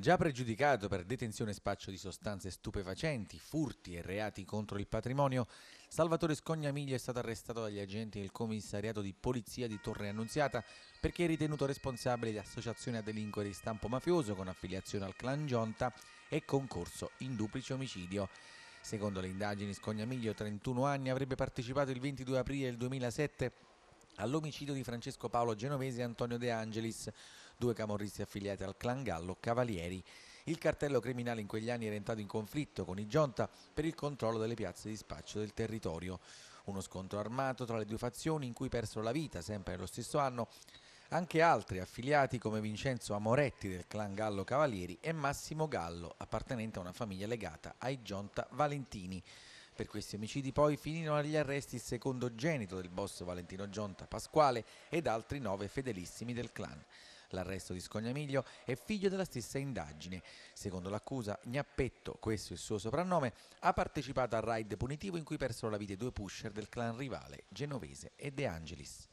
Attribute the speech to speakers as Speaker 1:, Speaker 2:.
Speaker 1: Già pregiudicato per detenzione e spaccio di sostanze stupefacenti, furti e reati contro il patrimonio, Salvatore Scognamiglio è stato arrestato dagli agenti del commissariato di polizia di Torre Annunziata perché è ritenuto responsabile di associazione a delinquere di stampo mafioso con affiliazione al clan Gionta e concorso in duplice omicidio. Secondo le indagini, Scognamiglio, 31 anni, avrebbe partecipato il 22 aprile del 2007 all'omicidio di Francesco Paolo Genovese e Antonio De Angelis, due camorristi affiliati al clan Gallo Cavalieri. Il cartello criminale in quegli anni era entrato in conflitto con i Gionta per il controllo delle piazze di spaccio del territorio. Uno scontro armato tra le due fazioni in cui persero la vita sempre nello stesso anno anche altri affiliati come Vincenzo Amoretti del clan Gallo Cavalieri e Massimo Gallo, appartenente a una famiglia legata ai Gionta Valentini. Per questi omicidi poi finirono agli arresti il secondogenito del boss Valentino Gionta Pasquale ed altri nove fedelissimi del clan. L'arresto di Scognamiglio è figlio della stessa indagine. Secondo l'accusa, Gnappetto, questo è il suo soprannome, ha partecipato al raid punitivo in cui persero la vita i due pusher del clan rivale, Genovese e De Angelis.